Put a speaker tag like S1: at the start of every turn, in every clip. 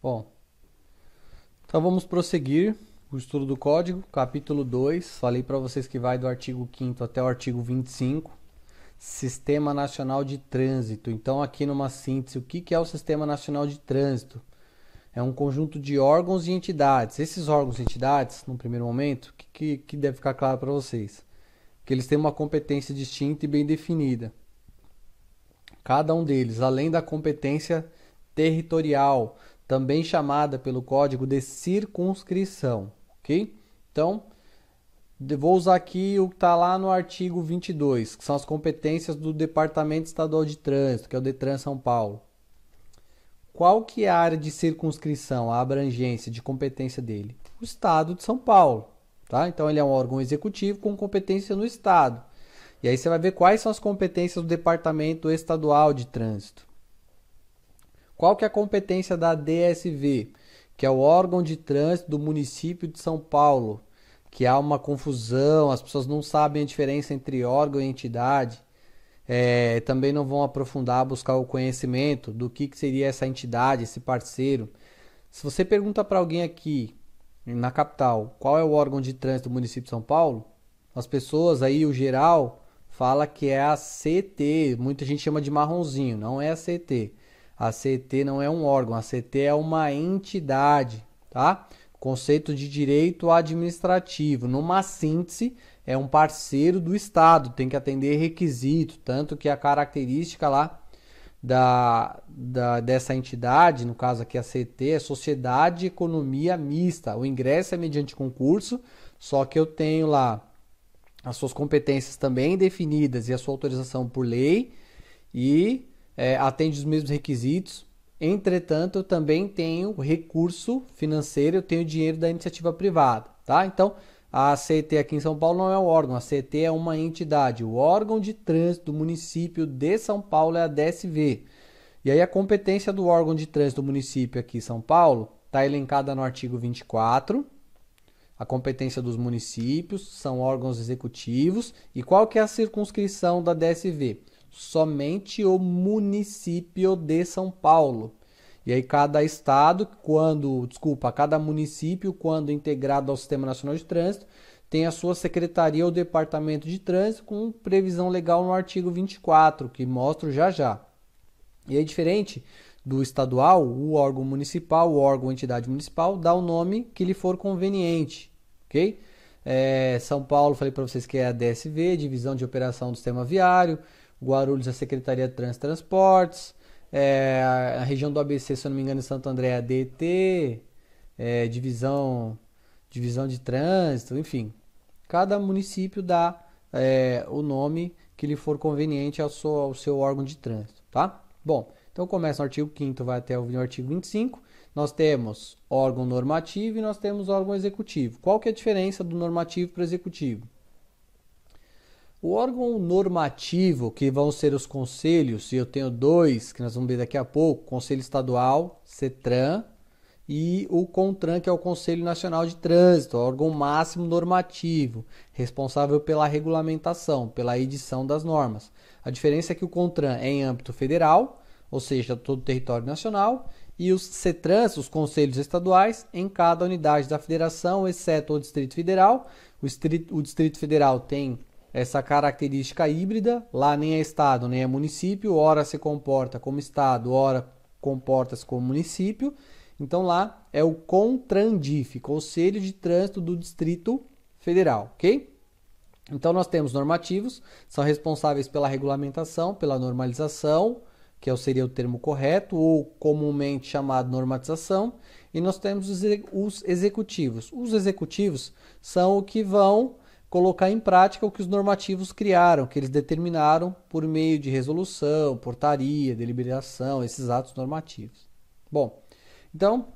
S1: Bom, então vamos prosseguir o estudo do código, capítulo 2. Falei para vocês que vai do artigo 5 até o artigo 25. Sistema Nacional de Trânsito. Então, aqui numa síntese, o que, é o Sistema Nacional de Trânsito? É um conjunto de órgãos e entidades. Esses órgãos e entidades, no primeiro momento, o que, que deve ficar claro para vocês? Que eles têm uma competência distinta e bem definida. Cada um deles, além da competência territorial também chamada pelo código de circunscrição, ok? Então, vou usar aqui o que está lá no artigo 22, que são as competências do Departamento Estadual de Trânsito, que é o Detran São Paulo. Qual que é a área de circunscrição, a abrangência de competência dele? O Estado de São Paulo, tá? Então, ele é um órgão executivo com competência no Estado. E aí você vai ver quais são as competências do Departamento Estadual de Trânsito. Qual que é a competência da DSV, que é o órgão de trânsito do município de São Paulo? Que há uma confusão, as pessoas não sabem a diferença entre órgão e entidade. É, também não vão aprofundar, buscar o conhecimento do que, que seria essa entidade, esse parceiro. Se você pergunta para alguém aqui na capital qual é o órgão de trânsito do município de São Paulo, as pessoas aí, o geral, fala que é a CT. Muita gente chama de marronzinho, não é a CT. A CT não é um órgão, a CT é uma entidade, tá? Conceito de direito administrativo. Numa síntese, é um parceiro do Estado, tem que atender requisito, tanto que a característica lá da, da, dessa entidade, no caso aqui a CT, é Sociedade de Economia Mista. O ingresso é mediante concurso, só que eu tenho lá as suas competências também definidas e a sua autorização por lei e é, atende os mesmos requisitos. Entretanto, eu também tenho recurso financeiro, eu tenho dinheiro da iniciativa privada, tá? Então, a CET aqui em São Paulo não é um órgão, a CET é uma entidade. O órgão de trânsito do município de São Paulo é a DSV. E aí a competência do órgão de trânsito do município aqui em São Paulo está elencada no artigo 24. A competência dos municípios são órgãos executivos. E qual que é a circunscrição da DSV? somente o município de São Paulo. E aí cada estado, quando, desculpa, cada município, quando integrado ao Sistema Nacional de Trânsito, tem a sua secretaria ou departamento de trânsito com previsão legal no artigo 24, que mostro já já. E é diferente do estadual, o órgão municipal, o órgão entidade municipal dá o nome que lhe for conveniente, ok? É, São Paulo, falei para vocês que é a DSV, Divisão de Operação do Sistema Viário. Guarulhos, a Secretaria de e Transportes, é, a região do ABC, se eu não me engano, Santo André, é a DT, é, divisão, divisão de trânsito, enfim. Cada município dá é, o nome que lhe for conveniente ao seu, ao seu órgão de trânsito, tá? Bom, então começa no artigo 5 vai até o artigo 25. Nós temos órgão normativo e nós temos órgão executivo. Qual que é a diferença do normativo para o executivo? O órgão normativo, que vão ser os conselhos, e eu tenho dois, que nós vamos ver daqui a pouco, Conselho Estadual, CETRAN, e o CONTRAN, que é o Conselho Nacional de Trânsito, é órgão máximo normativo, responsável pela regulamentação, pela edição das normas. A diferença é que o CONTRAN é em âmbito federal, ou seja, todo o território nacional, e os CETRANs, os conselhos estaduais, em cada unidade da federação, exceto o Distrito Federal. O Distrito, o Distrito Federal tem essa característica híbrida, lá nem é estado nem é município, ora se comporta como estado, ora comporta-se como município. Então lá é o CONTRANDIF, Conselho de Trânsito do Distrito Federal, ok? Então nós temos normativos, são responsáveis pela regulamentação, pela normalização, que é seria o termo correto, ou comumente chamado normatização, e nós temos os executivos. Os executivos são o que vão colocar em prática o que os normativos criaram, que eles determinaram por meio de resolução, portaria, deliberação, esses atos normativos. Bom, então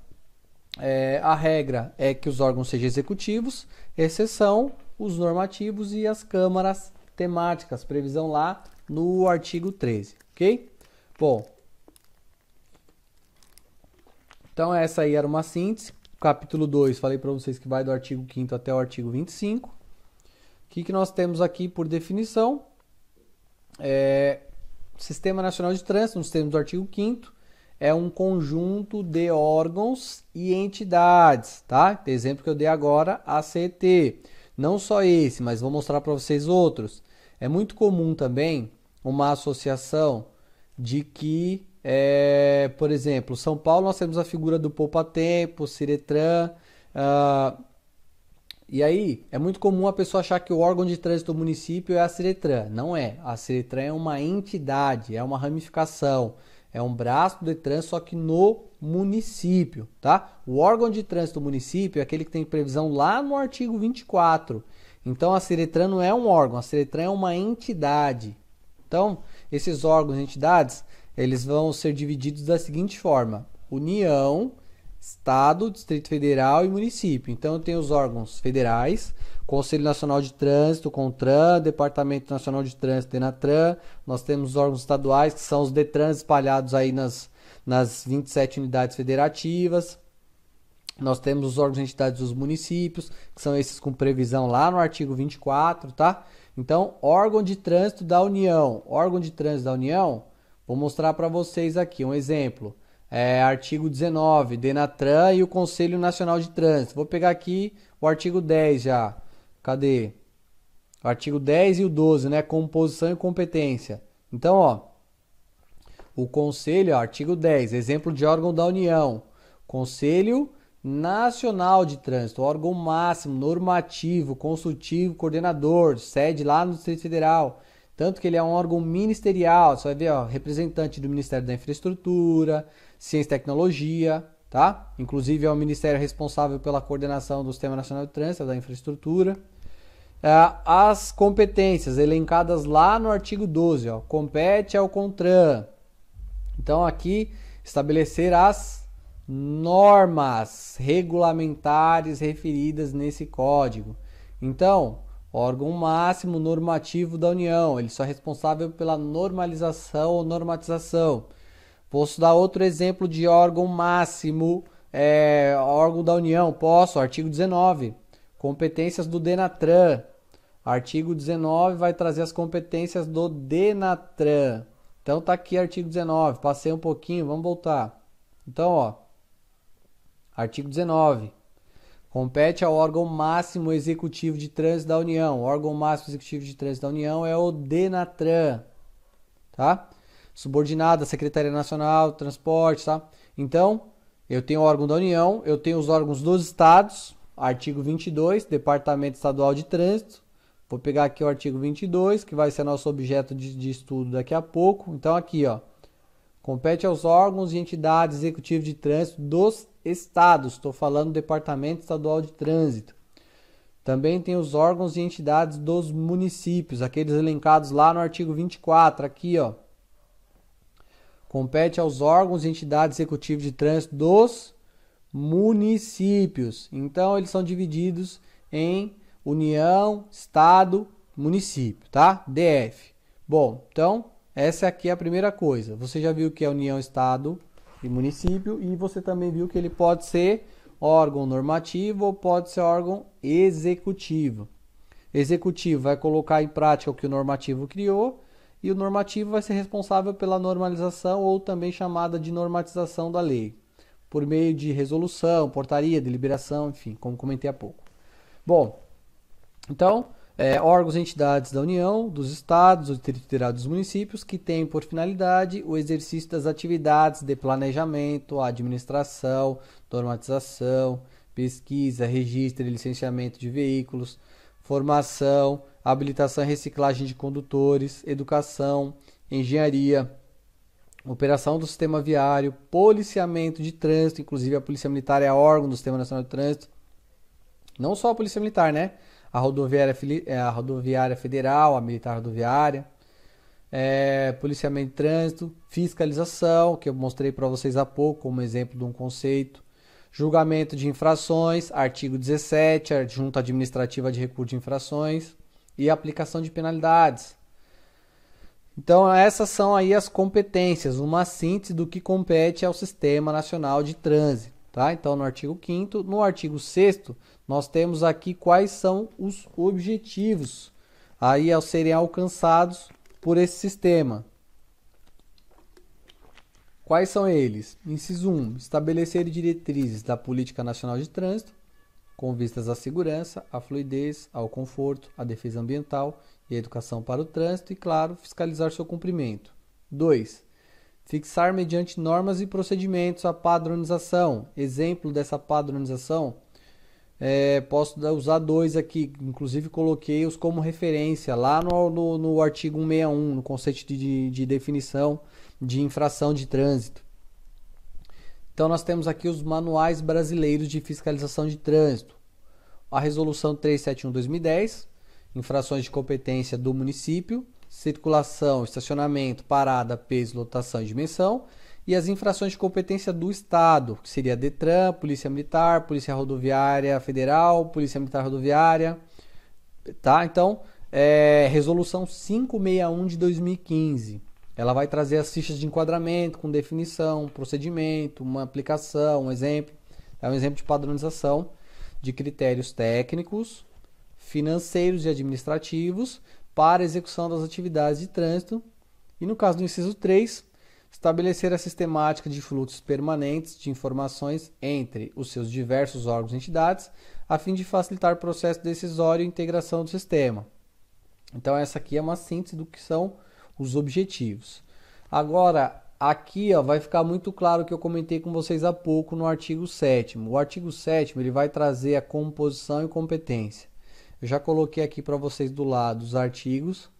S1: é, a regra é que os órgãos sejam executivos, exceção os normativos e as câmaras temáticas, previsão lá no artigo 13, ok? Bom, então essa aí era uma síntese. Capítulo 2, falei para vocês que vai do artigo 5 até o artigo 25 que, que nós temos aqui por definição? É, Sistema Nacional de Trânsito, nos termos do artigo 5 é um conjunto de órgãos e entidades, tá? Exemplo que eu dei agora, ACT. Não só esse, mas vou mostrar para vocês outros. É muito comum também uma associação de que, é, por exemplo, São Paulo nós temos a figura do Poupa Tempo, Ciretran, uh, e aí, é muito comum a pessoa achar que o órgão de trânsito do município é a Ciretran. Não é. A Ciretran é uma entidade, é uma ramificação, é um braço do Detran, só que no município, tá? O órgão de trânsito do município é aquele que tem previsão lá no artigo 24. Então, a Ciretran não é um órgão, a Ciretran é uma entidade. Então, esses órgãos e entidades, eles vão ser divididos da seguinte forma. União, Estado, Distrito Federal e município. Então, eu tenho os órgãos federais, Conselho Nacional de Trânsito, CONTRAN, Departamento Nacional de Trânsito, DENATRAN. Nós temos os órgãos estaduais, que são os DETRANs espalhados aí nas, nas 27 unidades federativas. Nós temos os órgãos e entidades dos municípios, que são esses com previsão lá no artigo 24, tá? Então, órgão de trânsito da União. Órgão de trânsito da União, vou mostrar para vocês aqui um exemplo. É, artigo 19, Denatran e o Conselho Nacional de Trânsito. Vou pegar aqui o artigo 10 já. Cadê? O artigo 10 e o 12, né? Composição e competência. Então, ó. O Conselho, ó, artigo 10, exemplo de órgão da União. Conselho Nacional de Trânsito, órgão máximo, normativo, consultivo, coordenador, sede lá no Distrito Federal. Tanto que ele é um órgão ministerial, você vai ver, ó, representante do Ministério da Infraestrutura, Ciência e Tecnologia, tá? Inclusive é o ministério responsável pela coordenação do Sistema Nacional de Trânsito, da infraestrutura. É, as competências elencadas lá no artigo 12, ó, compete ao CONTRAN. Então aqui estabelecer as normas regulamentares referidas nesse código. Então, órgão máximo normativo da União, ele só é responsável pela normalização ou normatização. Posso dar outro exemplo de órgão máximo, é, órgão da União? Posso, artigo 19. Competências do Denatran. Artigo 19 vai trazer as competências do Denatran. Então tá aqui artigo 19. Passei um pouquinho, vamos voltar. Então, ó. Artigo 19. Compete ao órgão máximo executivo de trânsito da União. O órgão máximo executivo de trânsito da União é o Denatran. Tá? subordinada, Secretaria Nacional, de Transporte, tá? Então, eu tenho o órgão da União, eu tenho os órgãos dos estados, artigo 22, Departamento Estadual de Trânsito. Vou pegar aqui o artigo 22, que vai ser nosso objeto de, de estudo daqui a pouco. Então, aqui, ó. Compete aos órgãos e entidades executivas de trânsito dos estados. Estou falando do Departamento Estadual de Trânsito. Também tem os órgãos e entidades dos municípios, aqueles elencados lá no artigo 24, aqui, ó. Compete aos órgãos e entidades executivas de trânsito dos municípios. Então, eles são divididos em União, Estado, Município, tá? DF. Bom, então, essa aqui é a primeira coisa. Você já viu que é União, Estado e Município e você também viu que ele pode ser órgão normativo ou pode ser órgão executivo. Executivo vai colocar em prática o que o normativo criou e o normativo vai ser responsável pela normalização ou também chamada de normatização da lei, por meio de resolução, portaria, deliberação, enfim, como comentei há pouco. Bom, então, é, órgãos e entidades da União, dos Estados, do Distrito Federal dos municípios, que têm por finalidade o exercício das atividades de planejamento, administração, normatização, pesquisa, registro e licenciamento de veículos, formação, habilitação e reciclagem de condutores, educação, engenharia, operação do sistema viário, policiamento de trânsito, inclusive a Polícia Militar é órgão do Sistema Nacional de Trânsito. Não só a Polícia Militar, né? A Rodoviária, é, a rodoviária Federal, a Militar Rodoviária, é, policiamento de trânsito, fiscalização, que eu mostrei para vocês há pouco como exemplo de um conceito, Julgamento de infrações, artigo 17, junta administrativa de recurso de infrações e aplicação de penalidades. Então, essas são aí as competências, uma síntese do que compete ao Sistema Nacional de Trânsito. Tá? Então, no artigo 5 no artigo 6 nós temos aqui quais são os objetivos aí ao serem alcançados por esse sistema. Quais são eles? Inciso 1. Estabelecer diretrizes da Política Nacional de Trânsito com vistas à segurança, à fluidez, ao conforto, à defesa ambiental e à educação para o trânsito e, claro, fiscalizar seu cumprimento. 2. Fixar mediante normas e procedimentos a padronização. Exemplo dessa padronização é, posso usar dois aqui, inclusive coloquei os como referência lá no, no, no artigo 161, no conceito de, de definição de infração de trânsito. Então, nós temos aqui os manuais brasileiros de fiscalização de trânsito. A resolução 371-2010, infrações de competência do município, circulação, estacionamento, parada, peso, lotação e dimensão e as infrações de competência do Estado, que seria Detran, Polícia Militar, Polícia Rodoviária Federal, Polícia Militar Rodoviária, tá? Então, é, resolução 561 de 2015. Ela vai trazer as fichas de enquadramento com definição, procedimento, uma aplicação, um exemplo. É um exemplo de padronização de critérios técnicos, financeiros e administrativos para execução das atividades de trânsito. E no caso do inciso 3, estabelecer a sistemática de fluxos permanentes de informações entre os seus diversos órgãos e entidades, a fim de facilitar o processo decisório e integração do sistema. Então, essa aqui é uma síntese do que são os objetivos. Agora, aqui ó, vai ficar muito claro o que eu comentei com vocês há pouco no artigo 7. O artigo 7 ele vai trazer a composição e competência. Eu já coloquei aqui para vocês do lado os artigos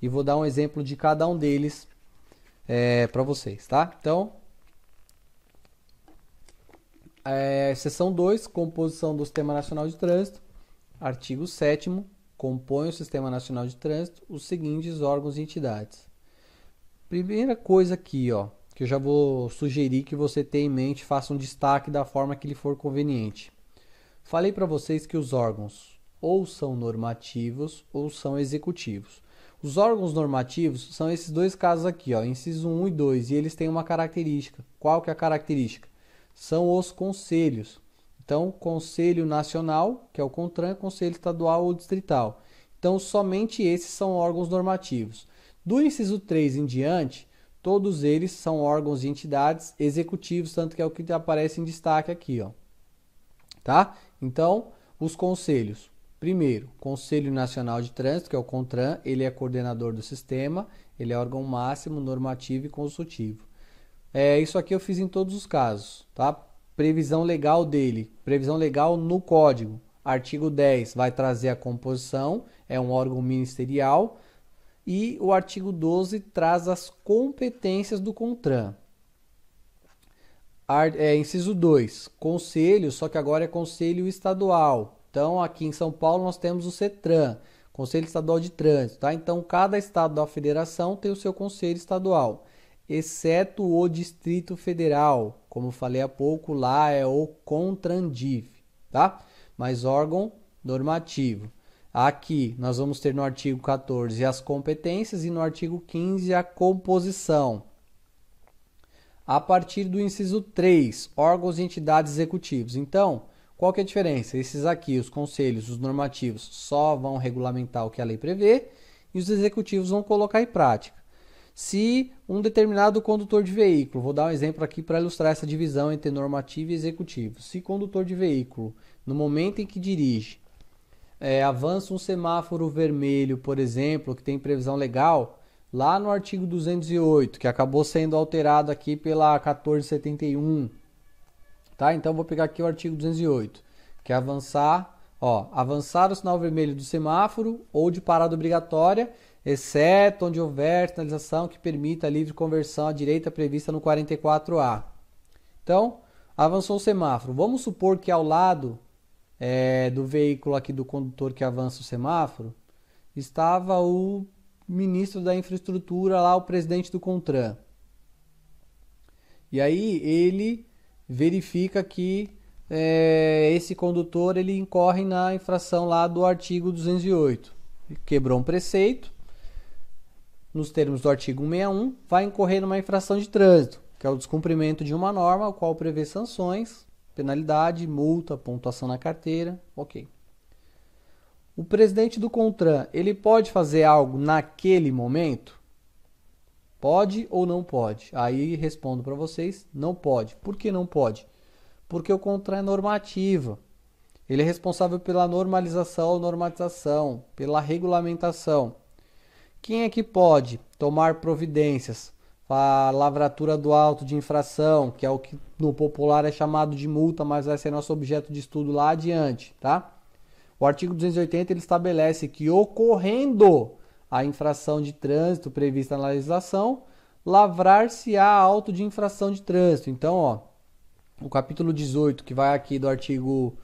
S1: e vou dar um exemplo de cada um deles é, para vocês, tá? Então, é, seção 2, composição do Sistema Nacional de Trânsito, artigo 7 compõe o Sistema Nacional de Trânsito os seguintes órgãos e entidades. Primeira coisa aqui, ó, que eu já vou sugerir que você tenha em mente, faça um destaque da forma que lhe for conveniente. Falei para vocês que os órgãos ou são normativos ou são executivos. Os órgãos normativos são esses dois casos aqui, ó, inciso 1 e 2, e eles têm uma característica. Qual que é a característica? São os conselhos. Então, Conselho Nacional, que é o CONTRAN, Conselho Estadual ou Distrital. Então, somente esses são órgãos normativos. Do inciso 3 em diante, todos eles são órgãos e entidades executivos, tanto que é o que aparece em destaque aqui, ó. Tá? Então, os conselhos. Primeiro, Conselho Nacional de Trânsito, que é o CONTRAN, ele é coordenador do sistema, ele é órgão máximo normativo e consultivo. É, isso aqui eu fiz em todos os casos, tá? Previsão legal dele, previsão legal no código. Artigo 10 vai trazer a composição, é um órgão ministerial, e o artigo 12 traz as competências do CONTRAN. Ar, é, inciso 2, conselho, só que agora é conselho estadual então, aqui em São Paulo, nós temos o CETRAN, Conselho Estadual de Trânsito, tá? Então, cada estado da federação tem o seu conselho estadual, exceto o Distrito Federal. Como falei há pouco, lá é o CONTRANDIV, tá? Mas órgão normativo. Aqui nós vamos ter no artigo 14 as competências e no artigo 15 a composição. A partir do inciso 3, órgãos e entidades executivos. Então, qual que é a diferença? Esses aqui, os conselhos, os normativos, só vão regulamentar o que a lei prevê e os executivos vão colocar em prática. Se um determinado condutor de veículo, vou dar um exemplo aqui para ilustrar essa divisão entre normativo e executivo. Se condutor de veículo, no momento em que dirige, é, avança um semáforo vermelho, por exemplo, que tem previsão legal, lá no artigo 208, que acabou sendo alterado aqui pela 1471, Tá? Então vou pegar aqui o artigo 208, que é avançar, ó, avançar o sinal vermelho do semáforo ou de parada obrigatória, exceto onde houver sinalização que permita a livre conversão à direita prevista no 44A. Então, avançou o semáforo. Vamos supor que ao lado é, do veículo aqui do condutor que avança o semáforo estava o ministro da infraestrutura lá, o presidente do CONTRAN. E aí ele verifica que é, esse condutor ele incorre na infração lá do artigo 208. Quebrou um preceito, nos termos do artigo 161, vai incorrer numa infração de trânsito, que é o descumprimento de uma norma, a qual prevê sanções, penalidade, multa, pontuação na carteira, ok. O presidente do CONTRAN, ele pode fazer algo naquele momento? Pode ou não pode? Aí respondo para vocês, não pode. Por que não pode? Porque o contra é normativo. Ele é responsável pela normalização ou normatização, pela regulamentação. Quem é que pode tomar providências? A lavratura do auto de infração, que é o que no popular é chamado de multa, mas vai ser nosso objeto de estudo lá adiante, tá? O artigo 280 ele estabelece que ocorrendo a infração de trânsito prevista na legislação, lavrar-se-á auto de infração de trânsito. Então, ó, o capítulo 18, que vai aqui do artigo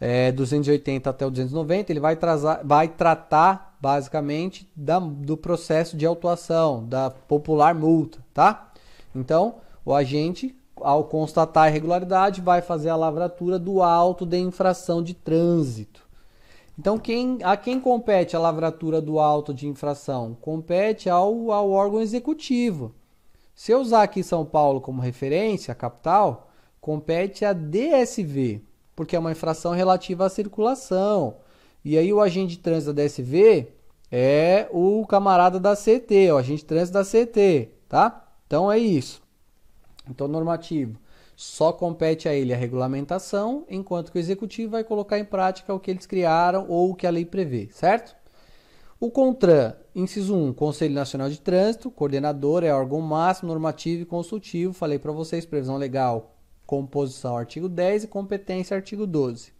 S1: é, 280 até o 290, ele vai, trazar, vai tratar basicamente da, do processo de autuação, da popular multa, tá? Então, o agente, ao constatar a irregularidade, vai fazer a lavratura do auto de infração de trânsito. Então, quem, a quem compete a lavratura do auto de infração? Compete ao, ao órgão executivo. Se eu usar aqui São Paulo como referência, a capital, compete à DSV, porque é uma infração relativa à circulação. E aí o agente de trânsito da DSV é o camarada da CT, é o agente de trânsito da CT, tá? Então é isso. Então normativo. Só compete a ele a regulamentação, enquanto que o executivo vai colocar em prática o que eles criaram ou o que a lei prevê, certo? O CONTRAN, inciso 1, Conselho Nacional de Trânsito, coordenador, é órgão máximo normativo e consultivo, falei para vocês, previsão legal, composição, artigo 10 e competência, artigo 12.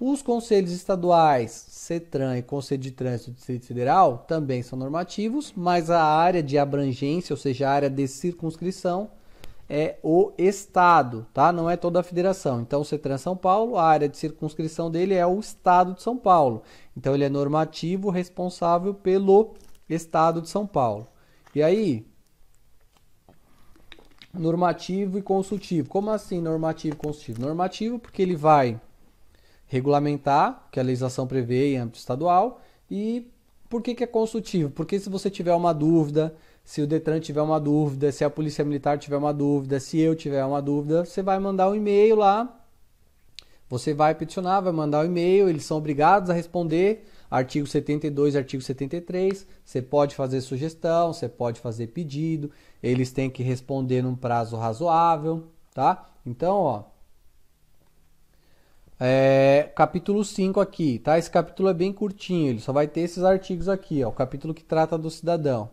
S1: Os conselhos estaduais, CETRAN e Conselho de Trânsito do Distrito Federal também são normativos, mas a área de abrangência, ou seja, a área de circunscrição, é o estado, tá? Não é toda a federação. Então, o CETRAN São Paulo, a área de circunscrição dele é o estado de São Paulo. Então, ele é normativo responsável pelo estado de São Paulo. E aí, normativo e consultivo. Como assim normativo e consultivo? Normativo porque ele vai regulamentar que a legislação prevê em âmbito estadual e por que, que é consultivo? Porque se você tiver uma dúvida, se o Detran tiver uma dúvida, se a Polícia Militar tiver uma dúvida, se eu tiver uma dúvida, você vai mandar um e-mail lá. Você vai peticionar, vai mandar o um e-mail, eles são obrigados a responder. Artigo 72, artigo 73. Você pode fazer sugestão, você pode fazer pedido, eles têm que responder num prazo razoável, tá? Então, ó. É, capítulo 5 aqui, tá? Esse capítulo é bem curtinho, ele só vai ter esses artigos aqui, ó. O capítulo que trata do cidadão.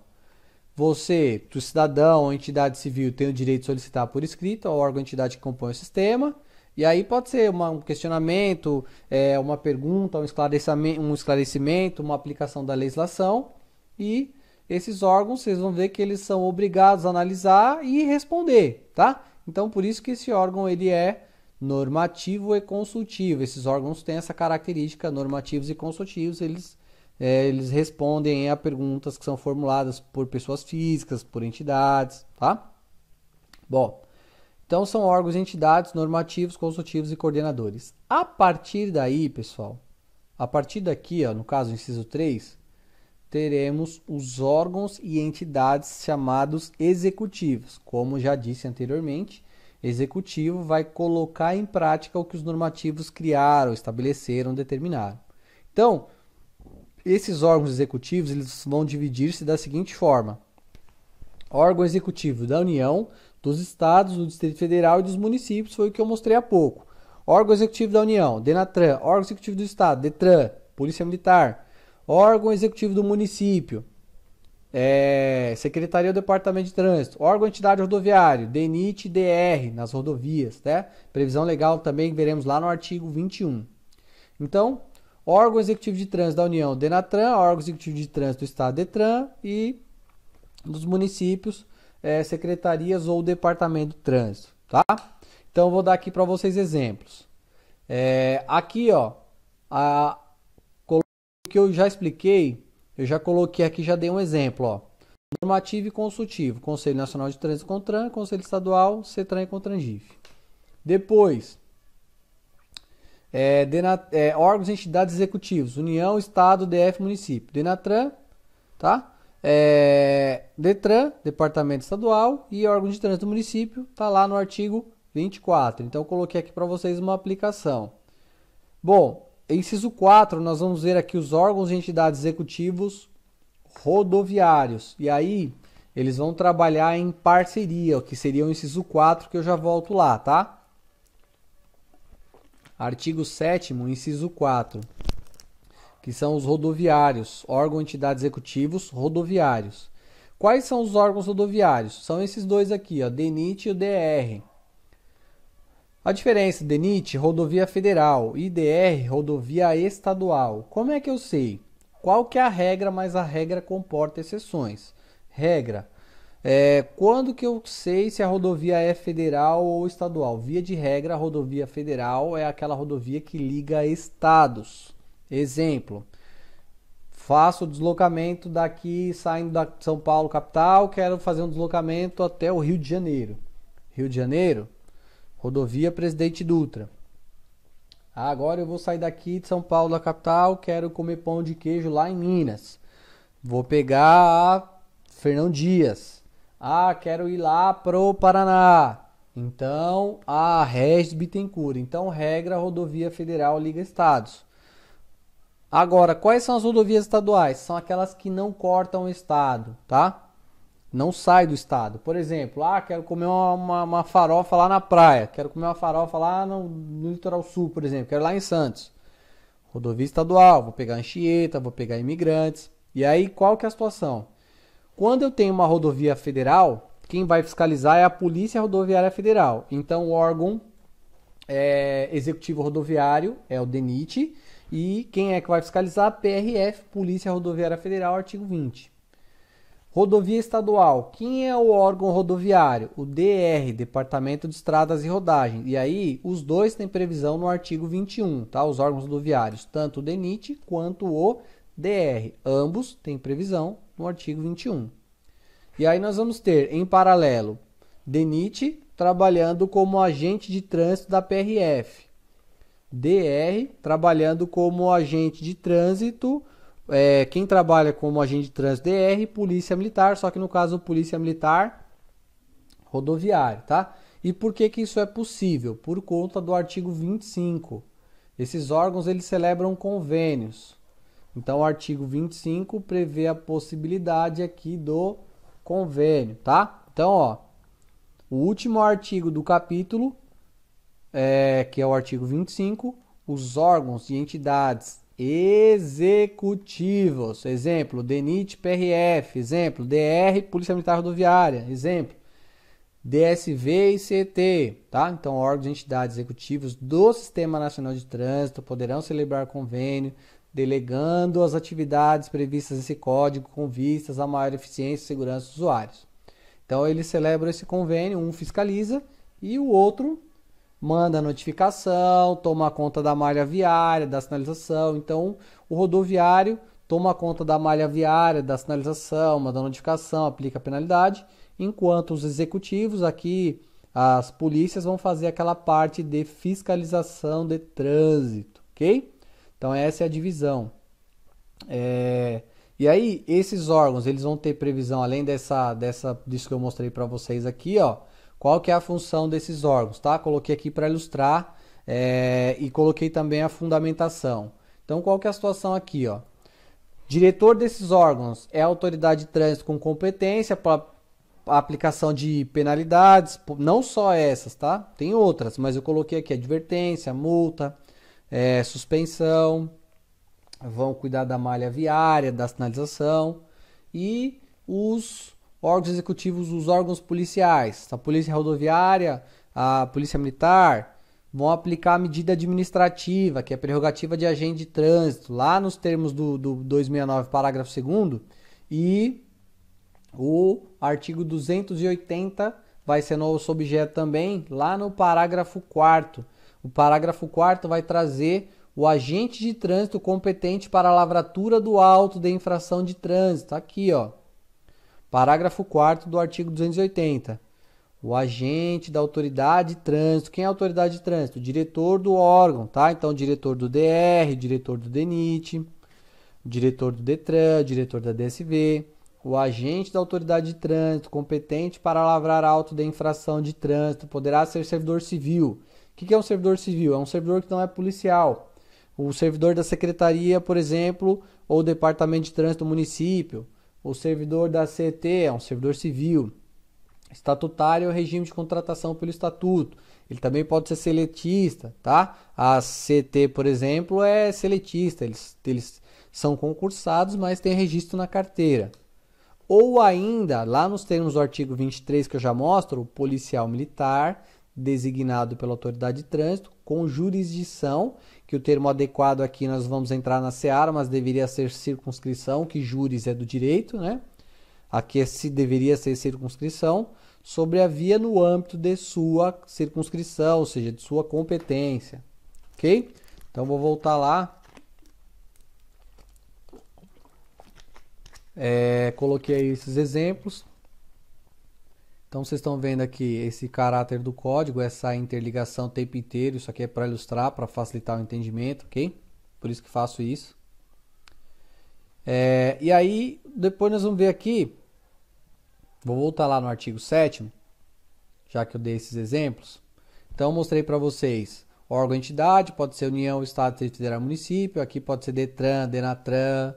S1: Você, o cidadão ou entidade civil, tem o direito de solicitar por escrito ao órgão ou entidade que compõe o sistema. E aí pode ser uma, um questionamento, é, uma pergunta, um esclarecimento, um esclarecimento, uma aplicação da legislação. E esses órgãos, vocês vão ver que eles são obrigados a analisar e responder, tá? Então, por isso que esse órgão ele é normativo e consultivo. Esses órgãos têm essa característica, normativos e consultivos, eles é, eles respondem a perguntas que são formuladas por pessoas físicas, por entidades, tá? Bom, então são órgãos e entidades normativos, consultivos e coordenadores. A partir daí, pessoal, a partir daqui, ó, no caso inciso 3, teremos os órgãos e entidades chamados executivos. Como já disse anteriormente, executivo vai colocar em prática o que os normativos criaram, estabeleceram, determinaram. Então, esses órgãos executivos eles vão dividir-se da seguinte forma: órgão executivo da União, dos estados, do Distrito Federal e dos municípios, foi o que eu mostrei há pouco. Órgão executivo da União, Denatran, órgão executivo do estado, Detran, Polícia Militar, órgão executivo do município, é, Secretaria do Departamento de Trânsito, órgão entidade rodoviário, DENIT e DR nas rodovias, né? Previsão legal também veremos lá no artigo 21. Então, órgão executivo de trânsito da União, Denatran, órgão executivo de trânsito do Estado, Detran e dos municípios, é, secretarias ou departamento de trânsito, tá? Então vou dar aqui para vocês exemplos. É, aqui, ó, a que eu já expliquei, eu já coloquei aqui, já dei um exemplo, ó. Normativo e consultivo, Conselho Nacional de Trânsito Contran, Conselho Estadual, CETRAN e CONTRANGIF. Depois, é, Denat, é, órgãos e entidades executivos, União, Estado, DF, município, Denatran, tá? É, Detran, Departamento Estadual e órgão de trânsito do município, tá lá no artigo 24. Então coloquei aqui para vocês uma aplicação. Bom, inciso 4, nós vamos ver aqui os órgãos e entidades executivos rodoviários. E aí eles vão trabalhar em parceria, o que seria o inciso 4 que eu já volto lá, tá? Artigo 7, inciso 4, que são os rodoviários, órgão entidades executivos rodoviários. Quais são os órgãos rodoviários? São esses dois aqui, ó, DENIT e o DR. A diferença, DENIT, rodovia federal, IDR, rodovia estadual. Como é que eu sei? Qual que é a regra, mas a regra comporta exceções. Regra, é, quando que eu sei se a rodovia é federal ou estadual? Via de regra, a rodovia federal é aquela rodovia que liga estados. Exemplo, faço o deslocamento daqui, saindo da São Paulo capital, quero fazer um deslocamento até o Rio de Janeiro. Rio de Janeiro, rodovia Presidente Dutra. Ah, agora eu vou sair daqui de São Paulo da capital, quero comer pão de queijo lá em Minas. Vou pegar a Fernão Dias ah, quero ir lá pro Paraná. Então, a Regis Bittencourt. Então, regra rodovia federal liga estados. Agora, quais são as rodovias estaduais? São aquelas que não cortam o estado, tá? Não sai do estado. Por exemplo, ah, quero comer uma, uma, uma farofa lá na praia. Quero comer uma farofa lá no, no litoral sul, por exemplo. Quero lá em Santos. Rodovia estadual, vou pegar Anchieta, vou pegar Imigrantes. E aí, qual que é a situação? Quando eu tenho uma rodovia federal, quem vai fiscalizar é a Polícia Rodoviária Federal. Então, o órgão é, executivo rodoviário é o DENIT. E quem é que vai fiscalizar? PRF, Polícia Rodoviária Federal, artigo 20. Rodovia estadual. Quem é o órgão rodoviário? O DR, Departamento de Estradas e Rodagem. E aí, os dois têm previsão no artigo 21, tá? Os órgãos rodoviários, tanto o DENIT quanto o DR. Ambos têm previsão no artigo 21. E aí nós vamos ter, em paralelo, DENIT trabalhando como agente de trânsito da PRF. DR trabalhando como agente de trânsito. É, quem trabalha como agente de trânsito DR, Polícia Militar, só que no caso Polícia Militar Rodoviária, tá? E por que, que isso é possível? Por conta do artigo 25. Esses órgãos eles celebram convênios. Então, o artigo 25 prevê a possibilidade aqui do convênio, tá? Então, ó, o último artigo do capítulo, é, que é o artigo 25, os órgãos e entidades executivos, exemplo, DENIT, PRF, exemplo, DR, Polícia Militar Rodoviária, exemplo, DSV e CT, tá? Então, órgãos e entidades executivos do Sistema Nacional de Trânsito poderão celebrar convênio delegando as atividades previstas nesse código com vistas à maior eficiência e segurança dos usuários. Então eles celebram esse convênio, um fiscaliza e o outro manda notificação, toma conta da malha viária, da sinalização. Então o rodoviário toma conta da malha viária, da sinalização, manda notificação, aplica penalidade, enquanto os executivos aqui as polícias vão fazer aquela parte de fiscalização de trânsito, ok? Então essa é a divisão. É... E aí esses órgãos, eles vão ter previsão além dessa, dessa disso que eu mostrei para vocês aqui, ó. Qual que é a função desses órgãos, tá? Coloquei aqui para ilustrar é... e coloquei também a fundamentação. Então qual que é a situação aqui, ó? Diretor desses órgãos é a autoridade de trânsito com competência para aplicação de penalidades, não só essas, tá? Tem outras, mas eu coloquei aqui advertência, multa, é, suspensão, vão cuidar da malha viária, da sinalização e os órgãos executivos, os órgãos policiais, a polícia rodoviária, a polícia militar, vão aplicar a medida administrativa, que é a prerrogativa de agente de trânsito, lá nos termos do, do 269, parágrafo 2 e o artigo 280 vai ser novo objeto também, lá no parágrafo 4 o parágrafo 4 vai trazer o agente de trânsito competente para a lavratura do auto de infração de trânsito. Tá aqui, ó. Parágrafo 4 do artigo 280. O agente da autoridade de trânsito. Quem é a autoridade de trânsito? O diretor do órgão, tá? Então, diretor do DR, diretor do DENIT, diretor do DETRAN, diretor da DSV. O agente da autoridade de trânsito competente para lavrar auto de infração de trânsito poderá ser servidor civil o que é um servidor civil? É um servidor que não é policial. O servidor da secretaria, por exemplo, ou departamento de trânsito do município. O servidor da CT é um servidor civil. Estatutário é o regime de contratação pelo estatuto. Ele também pode ser seletista, tá? A CT, por exemplo, é seletista. Eles, eles são concursados, mas tem registro na carteira. Ou ainda, lá nos termos do artigo 23 que eu já mostro, o policial militar designado pela autoridade de trânsito, com jurisdição, que o termo adequado aqui nós vamos entrar na seara, mas deveria ser circunscrição, que juris é do direito, né? Aqui é se deveria ser circunscrição, sobre a via no âmbito de sua circunscrição, ou seja, de sua competência. Ok? Então vou voltar lá. É, coloquei esses exemplos. Então vocês estão vendo aqui esse caráter do código, essa interligação o tempo inteiro. Isso aqui é para ilustrar, para facilitar o entendimento, ok? Por isso que faço isso. É, e aí, depois nós vamos ver aqui. Vou voltar lá no artigo 7 já que eu dei esses exemplos. Então, mostrei para vocês órgão entidade, pode ser União, Estado, Distrito Federal, Município. Aqui pode ser DETRAN, DENATRAN,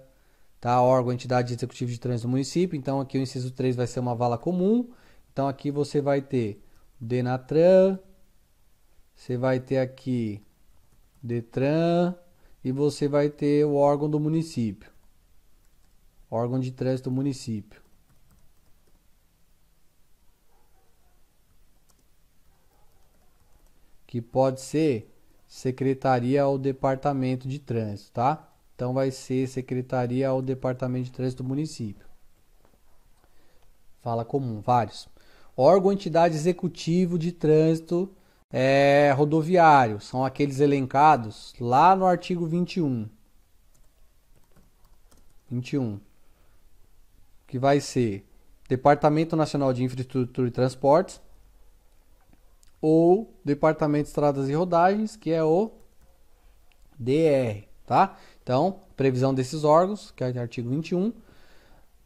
S1: tá? órgão entidade executivo de trânsito do município. Então, aqui o inciso 3 vai ser uma vala comum. Então aqui você vai ter Denatran, você vai ter aqui Detran e você vai ter o órgão do município. Órgão de trânsito do município. Que pode ser secretaria ou departamento de trânsito, tá? Então vai ser secretaria ou departamento de trânsito do município. Fala comum, vários órgão entidade executivo de trânsito é, rodoviário, são aqueles elencados lá no artigo 21. 21. Que vai ser Departamento Nacional de Infraestrutura e Transportes ou Departamento de Estradas e Rodagens, que é o DR, tá? Então, previsão desses órgãos, que é o artigo 21.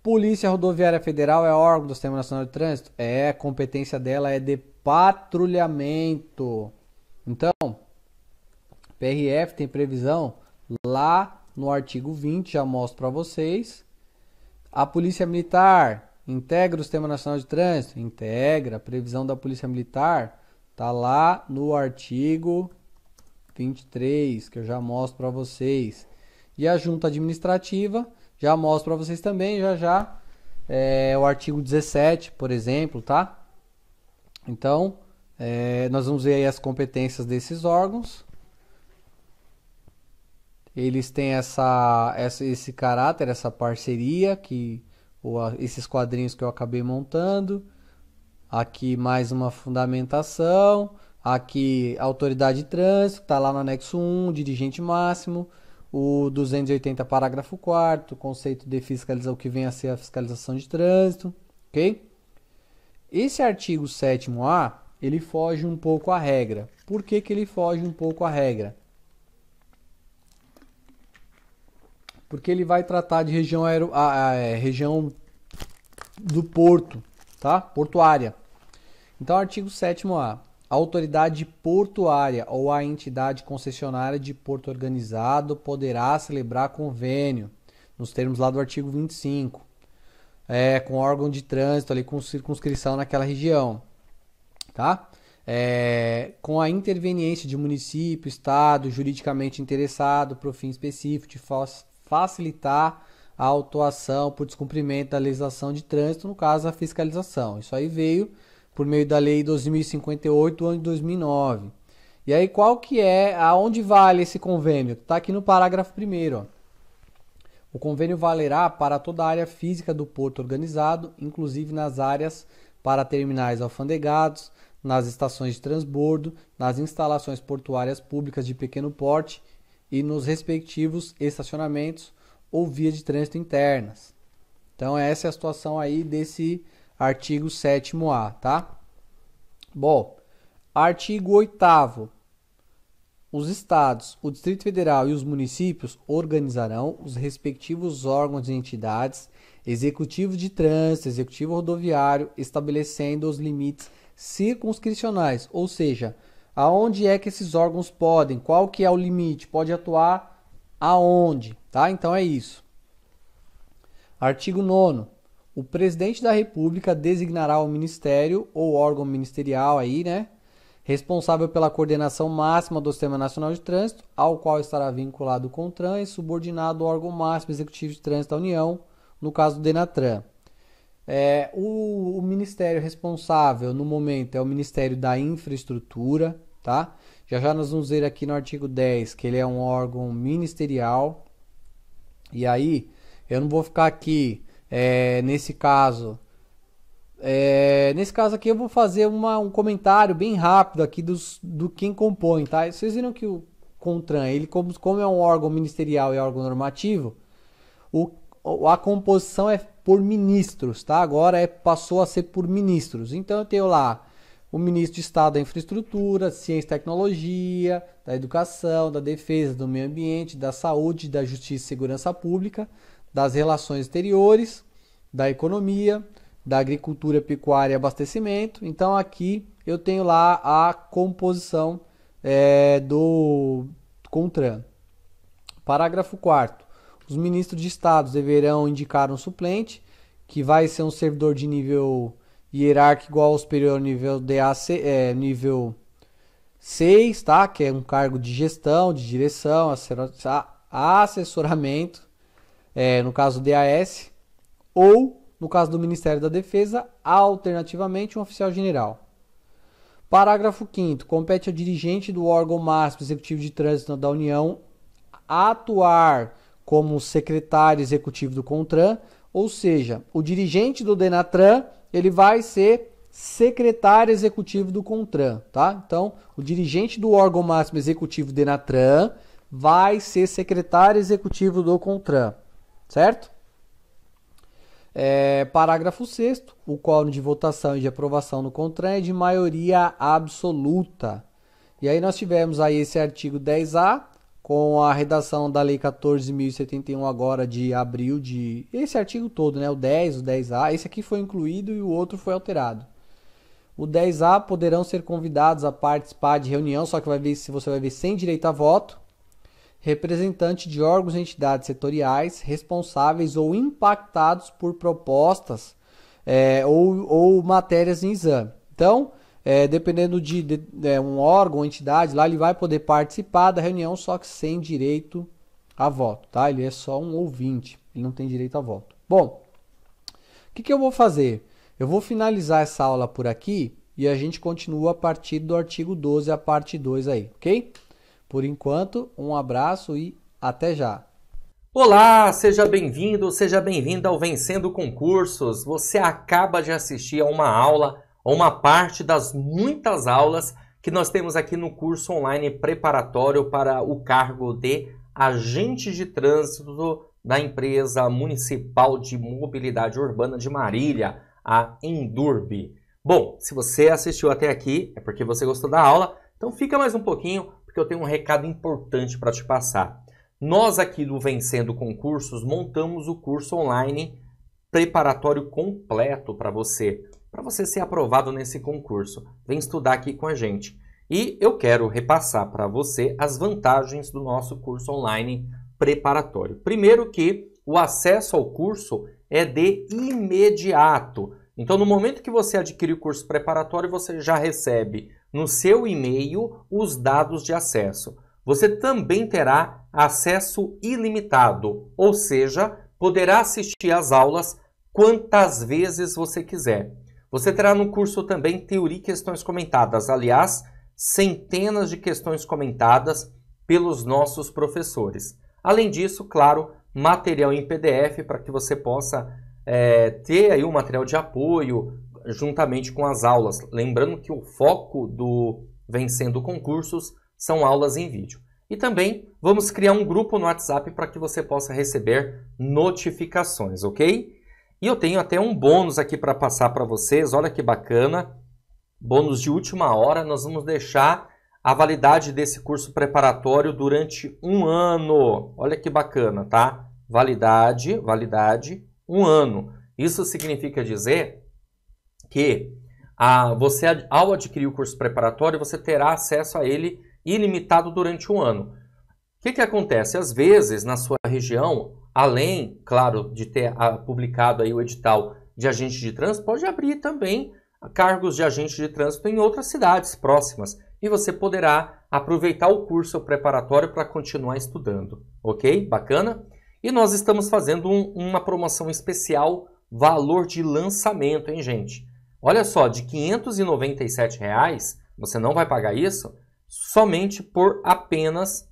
S1: Polícia Rodoviária Federal é órgão do Sistema Nacional de Trânsito? É, competência dela é de patrulhamento. Então, PRF tem previsão lá no artigo 20, já mostro para vocês. A Polícia Militar integra o Sistema Nacional de Trânsito? Integra. A previsão da Polícia Militar tá lá no artigo 23, que eu já mostro para vocês. E a Junta Administrativa já mostro para vocês também, já já, é, o artigo 17, por exemplo, tá? Então, é, nós vamos ver aí as competências desses órgãos. Eles têm essa, essa esse caráter, essa parceria, que ou esses quadrinhos que eu acabei montando. Aqui mais uma fundamentação. Aqui autoridade de trânsito, está lá no anexo 1, dirigente máximo o 280, parágrafo 4, conceito de fiscalização, que vem a ser a fiscalização de trânsito, ok? Esse artigo 7A, ele foge um pouco à regra. Por que, que ele foge um pouco à regra? Porque ele vai tratar de região, aero, a, a, é, região do porto, tá? Portuária. Então, artigo 7A. A autoridade portuária ou a entidade concessionária de porto organizado poderá celebrar convênio, nos termos lá do artigo 25, é, com órgão de trânsito ali com circunscrição naquela região, tá? É, com a interveniência de município, estado, juridicamente interessado, para o fim específico de facilitar a autuação por descumprimento da legislação de trânsito, no caso a fiscalização. Isso aí veio por meio da lei 2058 do ano de 2009. E aí qual que é, aonde vale esse convênio? Está aqui no parágrafo primeiro. Ó. O convênio valerá para toda a área física do porto organizado, inclusive nas áreas para terminais alfandegados, nas estações de transbordo, nas instalações portuárias públicas de pequeno porte e nos respectivos estacionamentos ou via de trânsito internas. Então essa é a situação aí desse artigo 7A, tá? Bom, artigo 8 os estados, o Distrito Federal e os municípios organizarão os respectivos órgãos e entidades, executivo de trânsito, executivo rodoviário, estabelecendo os limites circunscricionais, ou seja, aonde é que esses órgãos podem, qual que é o limite, pode atuar aonde, tá? Então é isso. Artigo 9 o presidente da República designará o ministério ou órgão ministerial aí, né? Responsável pela coordenação máxima do Sistema Nacional de Trânsito, ao qual estará vinculado o CONTRAN e subordinado ao órgão máximo executivo de trânsito da União, no caso do DENATRAN. É, o, o, ministério responsável no momento é o Ministério da Infraestrutura, tá? Já já nós vamos ver aqui no artigo 10 que ele é um órgão ministerial. E aí, eu não vou ficar aqui é, nesse caso. É, nesse caso aqui eu vou fazer uma, um comentário bem rápido aqui dos, do quem compõe, tá? Vocês viram que o CONTRAN, ele como, como é um órgão ministerial e órgão normativo, o, a composição é por ministros, tá? Agora é, passou a ser por ministros. Então eu tenho lá o ministro de Estado da Infraestrutura, Ciência e Tecnologia, da Educação, da Defesa, do Meio Ambiente, da Saúde, da Justiça e Segurança Pública das relações exteriores, da economia, da agricultura, pecuária e abastecimento. Então aqui eu tenho lá a composição é, do CONTRAN. Parágrafo 4 Os ministros de Estado deverão indicar um suplente, que vai ser um servidor de nível hierárquico igual ao superior nível DAC, é, nível 6, tá? Que é um cargo de gestão, de direção, assessoramento é, no caso do DAS, ou, no caso do Ministério da Defesa, alternativamente, um oficial general. Parágrafo 5. Compete ao dirigente do órgão máximo executivo de trânsito da União atuar como secretário executivo do CONTRAN, ou seja, o dirigente do DENATRAN ele vai ser secretário executivo do CONTRAN, tá? Então, o dirigente do órgão máximo executivo DENATRAN vai ser secretário executivo do CONTRAN certo? É, parágrafo 6 o quórum de votação e de aprovação no contrato é de maioria absoluta. E aí nós tivemos aí esse artigo 10A com a redação da lei 14.071 agora de abril de esse artigo todo, né, o 10, o 10A, esse aqui foi incluído e o outro foi alterado. O 10A poderão ser convidados a participar de reunião, só que vai ver se você vai ver sem direito a voto representante de órgãos e entidades setoriais responsáveis ou impactados por propostas é, ou, ou, matérias em exame. Então, é, dependendo de, de, de, é, um órgão ou entidade, lá ele vai poder participar da reunião, só que sem direito a voto, tá? Ele é só um ouvinte, ele não tem direito a voto. Bom, o que, que eu vou fazer? Eu vou finalizar essa aula por aqui e a gente continua a partir do artigo 12, a parte 2 aí, ok? Por enquanto, um abraço e até já!
S2: Olá, seja bem-vindo, seja bem-vinda ao Vencendo Concursos. Você acaba de assistir a uma aula, a uma parte das muitas aulas que nós temos aqui no curso online preparatório para o cargo de agente de trânsito da empresa municipal de mobilidade urbana de Marília, a Endurb. Bom, se você assistiu até aqui é porque você gostou da aula, então fica mais um pouquinho porque eu tenho um recado importante para te passar. Nós aqui do Vencendo Concursos montamos o curso online preparatório completo para você, para você ser aprovado nesse concurso. Vem estudar aqui com a gente. E eu quero repassar para você as vantagens do nosso curso online preparatório. Primeiro que o acesso ao curso é de imediato. Então, no momento que você adquire o curso preparatório, você já recebe no seu e-mail os dados de acesso. Você também terá acesso ilimitado, ou seja, poderá assistir às aulas quantas vezes você quiser. Você terá no curso também teoria e questões comentadas, aliás, centenas de questões comentadas pelos nossos professores. Além disso, claro, material em PDF para que você possa é, ter aí o um material de apoio, juntamente com as aulas. Lembrando que o foco do Vencendo Concursos são aulas em vídeo. E também vamos criar um grupo no WhatsApp para que você possa receber notificações, ok? E eu tenho até um bônus aqui para passar para vocês, olha que bacana. Bônus de última hora, nós vamos deixar a validade desse curso preparatório durante um ano. Olha que bacana, tá? Validade, validade, um ano. Isso significa dizer que a, você, ao adquirir o curso preparatório, você terá acesso a ele ilimitado durante um ano. O que, que acontece? Às vezes, na sua região, além, claro, de ter a, ah, publicado aí o edital de agente de trânsito, pode abrir também cargos de agente de trânsito em outras cidades próximas e você poderá aproveitar o curso preparatório para continuar estudando, ok? Bacana? E nós estamos fazendo um, uma promoção especial valor de lançamento, hein, gente? Olha só, de 597 reais, você não vai pagar isso somente por apenas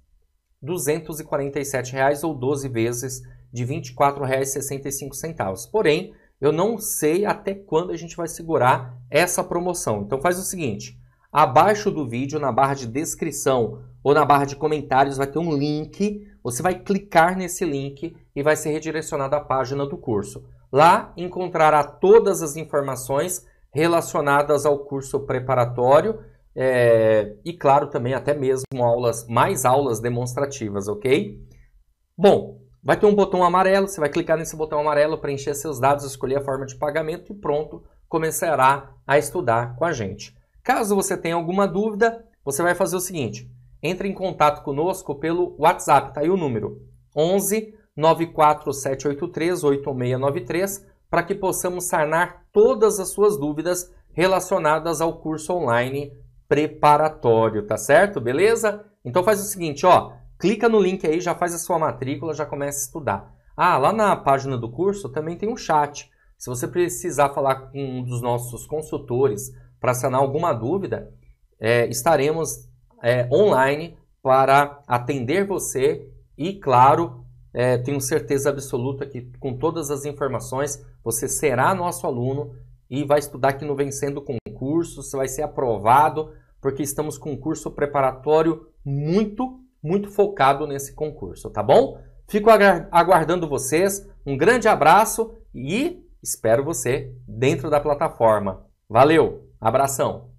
S2: 247 reais ou 12 vezes de R$ 24,65. Porém, eu não sei até quando a gente vai segurar essa promoção. Então faz o seguinte, abaixo do vídeo, na barra de descrição ou na barra de comentários, vai ter um link. Você vai clicar nesse link e vai ser redirecionado à página do curso. Lá encontrará todas as informações relacionadas ao curso preparatório é, e, claro, também até mesmo aulas, mais aulas demonstrativas, ok? Bom, vai ter um botão amarelo, você vai clicar nesse botão amarelo, preencher seus dados, escolher a forma de pagamento e pronto, começará a estudar com a gente. Caso você tenha alguma dúvida, você vai fazer o seguinte: entre em contato conosco pelo WhatsApp, tá aí o número 11 94783 8693 para que possamos sanar todas as suas dúvidas relacionadas ao curso online preparatório, tá certo? Beleza? Então faz o seguinte, ó, clica no link aí, já faz a sua matrícula, já começa a estudar. Ah, lá na página do curso também tem um chat. Se você precisar falar com um dos nossos consultores para sanar alguma dúvida, é, estaremos é, online para atender você e, claro, é, tenho certeza absoluta que com todas as informações você será nosso aluno e vai estudar aqui no Vencendo Concurso, você vai ser aprovado, porque estamos com um curso preparatório muito, muito focado nesse concurso, tá bom? Fico aguardando vocês, um grande abraço e espero você dentro da plataforma. Valeu, abração!